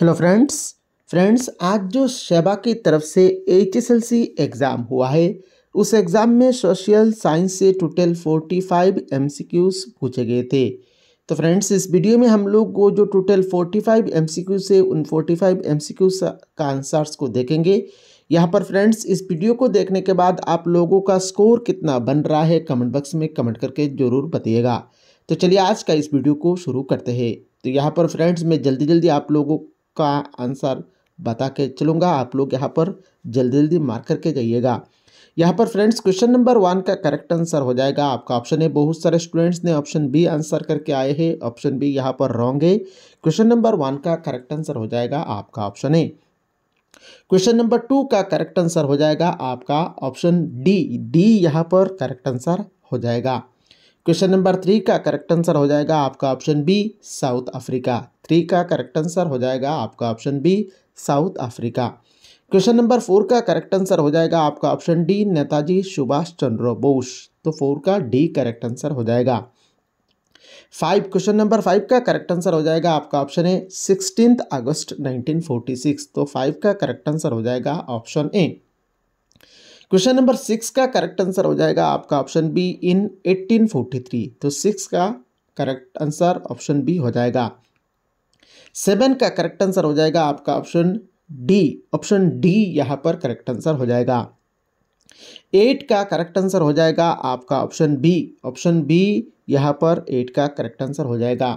hello friends friends आज जो शैबा की तरफ से एचएसएलसी एग्ज़ाम हुआ है उस एग्ज़ाम में सोशल साइंस से टोटल फोर्टी फाइव एम पूछे गए थे तो फ्रेंड्स इस वीडियो में हम लोग को जो टोटल फोर्टी सी क्यूज से उन फोर्टी सी क्यूज का आंसर्स को देखेंगे यहाँ पर फ्रेंड्स इस वीडियो को देखने के बाद आप लोगों का स्कोर कितना बन रहा है कमेंट बॉक्स में कमेंट करके ज़रूर बताइएगा तो चलिए आज का इस वीडियो को शुरू करते हैं तो यहाँ पर फ्रेंड्स मैं जल्दी जल्दी आप लोगों का आंसर बता के चलूँगा आप लोग यहाँ पर जल्दी जल्दी मार्क करके जाइएगा यहाँ पर फ्रेंड्स क्वेश्चन नंबर वन का करेक्ट आंसर हो जाएगा आपका ऑप्शन है बहुत सारे स्टूडेंट्स ने ऑप्शन बी आंसर करके आए हैं ऑप्शन बी यहाँ पर रॉन्ग है क्वेश्चन नंबर वन का करेक्ट आंसर हो जाएगा आपका option A question number two का करेक्ट आंसर हो जाएगा आपका ऑप्शन डी डी यहाँ पर करेक्ट आंसर हो जाएगा क्वेश्चन नंबर थ्री का करेक्ट आंसर हो जाएगा आपका option B South Africa three का करेक्ट आंसर हो जाएगा आपका option B South Africa question number four का करेक्ट आंसर हो जाएगा आपका ऑप्शन डी नेताजी सुभाष चंद्र बोस तो फोर का डी करेक्ट आंसर हो जाएगा फाइव क्वेश्चन नंबर फाइव का करेक्ट आंसर हो जाएगा आपका ऑप्शन ए सिक्सटीन अगस्त 1946 तो फाइव का करेक्ट आंसर हो जाएगा option A question number six का करेक्ट आंसर हो जाएगा आपका ऑप्शन बी इन 1843 तो सिक्स का करेक्ट आंसर ऑप्शन बी हो जाएगा सेवन का करेक्ट आंसर हो जाएगा आपका ऑप्शन डी ऑप्शन डी यहाँ पर करेक्ट आंसर हो जाएगा एट का करेक्ट आंसर हो जाएगा आपका ऑप्शन बी ऑप्शन बी यहाँ पर एट का करेक्ट आंसर हो जाएगा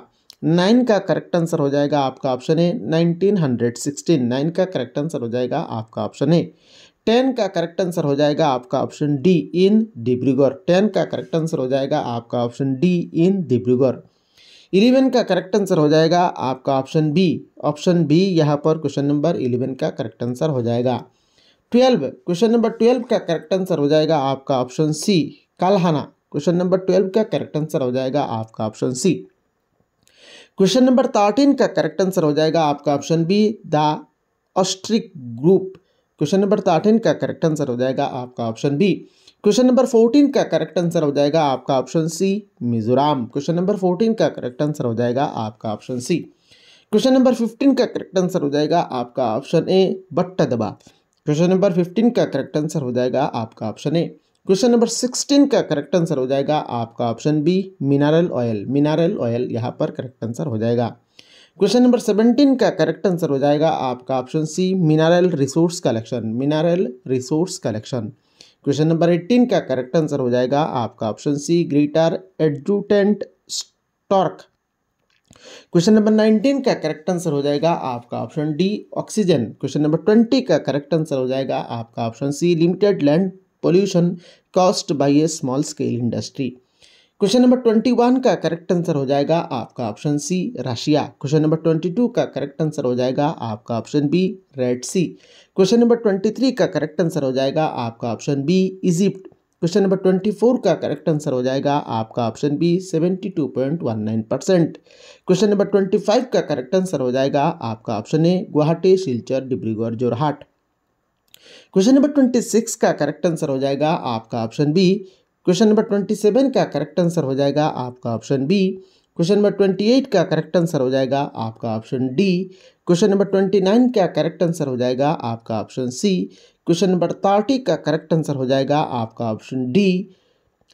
नाइन का करेक्ट आंसर हो जाएगा आपका option A nineteen hundred sixteen nine का करेक्ट आंसर हो जाएगा आपका ऑप्शन ए टेन का करेक्ट आंसर हो जाएगा आपका option D in Dibrugarh ten का करेक्ट आंसर हो जाएगा आपका option D in Dibrugarh eleven का करेक्ट आंसर हो जाएगा आपका ऑप्शन बी ऑप्शन बी यहाँ पर क्वेश्चन नंबर इलेवन का करेक्ट आंसर हो जाएगा ट्वेल्व क्वेश्चन नंबर ट्वेल्व का करेक्ट आंसर हो जाएगा आपका option C Kalhana question number twelve का करेक्ट आंसर हो जाएगा आपका option C question number thirteen का करेक्ट आंसर हो जाएगा आपका option B the Austric group question number thirteen का करेक्ट आंसर हो जाएगा आपका option B question number fourteen का करेक्ट आंसर हो जाएगा आपका option C Mizoram question number fourteen का करेक्ट आंसर हो जाएगा आपका option C question number fifteen का करेक्ट आंसर हो जाएगा आपका ऑप्शन ए बट्टा दबा क्वेश्चन नंबर फिफ्टीन का करेक्ट आंसर हो जाएगा आपका option A question number sixteen का करेक्ट आंसर हो जाएगा आपका option B mineral oil mineral oil यहाँ पर करेक्ट आंसर हो जाएगा क्वेश्चन नंबर सेवनटीन का करेक्ट आंसर हो जाएगा आपका option C mineral resource collection mineral resource collection question number eighteen का करेक्ट आंसर हो जाएगा आपका option C greater adjutant stork question number nineteen का करेक्ट आंसर हो जाएगा आपका option D oxygen question number twenty का करेक्ट आंसर हो जाएगा आपका option C limited land pollution cost by a small scale industry question number twenty one का correct answer हो जाएगा आपका option C Russia question number twenty two का correct answer हो जाएगा आपका option B Red Sea question number twenty three का correct answer हो जाएगा आपका option B Egypt question number twenty four का करेक्ट आंसर हो जाएगा आपका option B seventy two point one nine percent question number twenty five का correct answer हो जाएगा आपका option A Guwahati Silchar Dibrugarh Jorhat question number twenty six का करेक्ट आंसर हो जाएगा आपका option B question number twenty seven का करेक्ट आंसर हो जाएगा आपका option B question number twenty eight का करेक्ट आंसर हो जाएगा आपका option D question number twenty nine का करेक्ट आंसर हो जाएगा आपका option C question number thirty का करेक्ट आंसर हो जाएगा आपका option D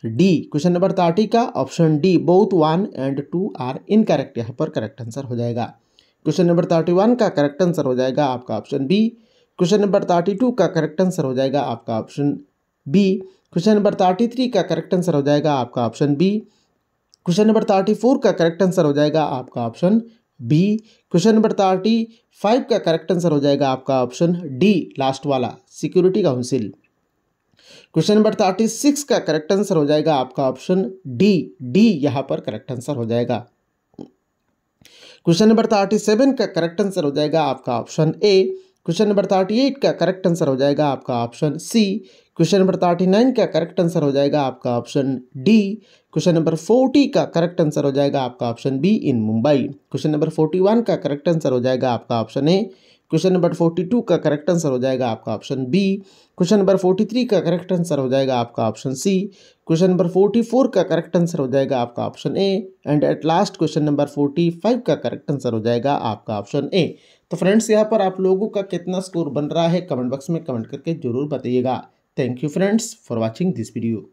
D question number thirty का option D both one and two are incorrect यहाँ पर करेक्ट आंसर हो जाएगा क्वेश्चन नंबर थर्टी वन का करेक्ट आंसर हो जाएगा आपका option B question number thirty two का करेक्ट आंसर हो जाएगा आपका option B question number thirty three का करेक्ट आंसर हो जाएगा आपका option B question number thirty four का करेक्ट आंसर हो जाएगा आपका option B question number thirty five का करेक्ट आंसर हो जाएगा आपका ऑप्शन डी लास्ट वाला security council question number thirty six का करेक्ट आंसर हो जाएगा आपका ऑप्शन डी डी यहाँ पर करेक्ट आंसर हो जाएगा क्वेश्चन नंबर थर्टी सेवन का करेक्ट आंसर हो जाएगा आपका option A question number thirty eight का करेक्ट आंसर हो जाएगा आपका option C question number thirty nine का करेक्ट आंसर हो जाएगा आपका option D question number forty का करेक्ट आंसर हो जाएगा आपका option B in Mumbai question number forty one का करेक्ट आंसर हो जाएगा आपका option A question number forty two का करेक्ट आंसर हो जाएगा आपका option B question number forty three का करेक्ट आंसर हो जाएगा आपका option C question number forty four का करेक्ट आंसर हो जाएगा आपका option A and at last question number forty five का करेक्ट आंसर हो जाएगा आपका ऑप्शन ए तो फ्रेंड्स यहाँ पर आप लोगों का कितना स्कोर बन रहा है कमेंट बॉक्स में कमेंट करके जरूर बताइएगा thank you friends for watching this video